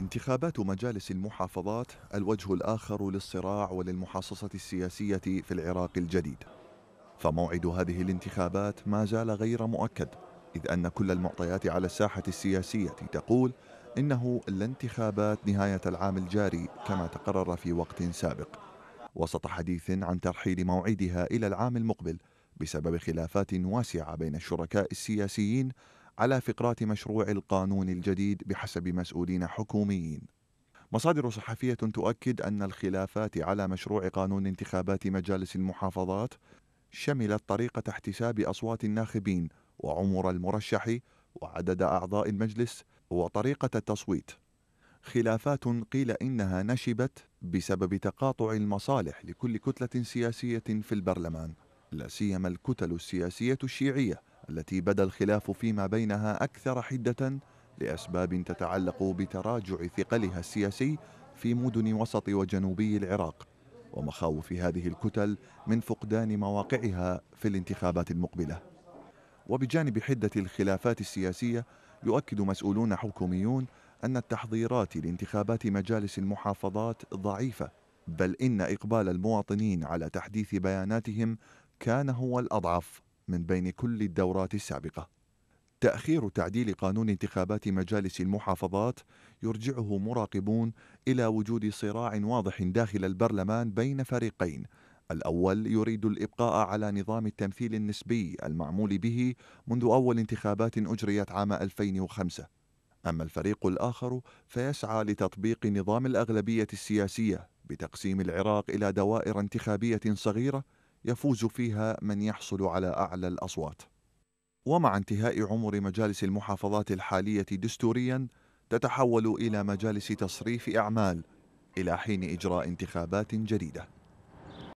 انتخابات مجالس المحافظات الوجه الآخر للصراع وللمحاصصة السياسية في العراق الجديد فموعد هذه الانتخابات ما زال غير مؤكد إذ أن كل المعطيات على الساحة السياسية تقول إنه لا انتخابات نهاية العام الجاري كما تقرر في وقت سابق وسط حديث عن ترحيل موعدها إلى العام المقبل بسبب خلافات واسعة بين الشركاء السياسيين على فقرات مشروع القانون الجديد بحسب مسؤولين حكوميين. مصادر صحفية تؤكد أن الخلافات على مشروع قانون انتخابات مجالس المحافظات شملت طريقة احتساب أصوات الناخبين وعمر المرشح وعدد أعضاء المجلس وطريقة التصويت. خلافات قيل إنها نشبت بسبب تقاطع المصالح لكل كتلة سياسية في البرلمان، لا سيما الكتل السياسية الشيعية التي بدا الخلاف فيما بينها أكثر حدة لأسباب تتعلق بتراجع ثقلها السياسي في مدن وسط وجنوبي العراق ومخاوف هذه الكتل من فقدان مواقعها في الانتخابات المقبلة وبجانب حدة الخلافات السياسية يؤكد مسؤولون حكوميون أن التحضيرات لانتخابات مجالس المحافظات ضعيفة بل إن إقبال المواطنين على تحديث بياناتهم كان هو الأضعف من بين كل الدورات السابقة تأخير تعديل قانون انتخابات مجالس المحافظات يرجعه مراقبون إلى وجود صراع واضح داخل البرلمان بين فريقين الأول يريد الإبقاء على نظام التمثيل النسبي المعمول به منذ أول انتخابات أجريت عام 2005 أما الفريق الآخر فيسعى لتطبيق نظام الأغلبية السياسية بتقسيم العراق إلى دوائر انتخابية صغيرة يفوز فيها من يحصل على اعلى الاصوات. ومع انتهاء عمر مجالس المحافظات الحاليه دستوريا تتحول الى مجالس تصريف اعمال الى حين اجراء انتخابات جديده.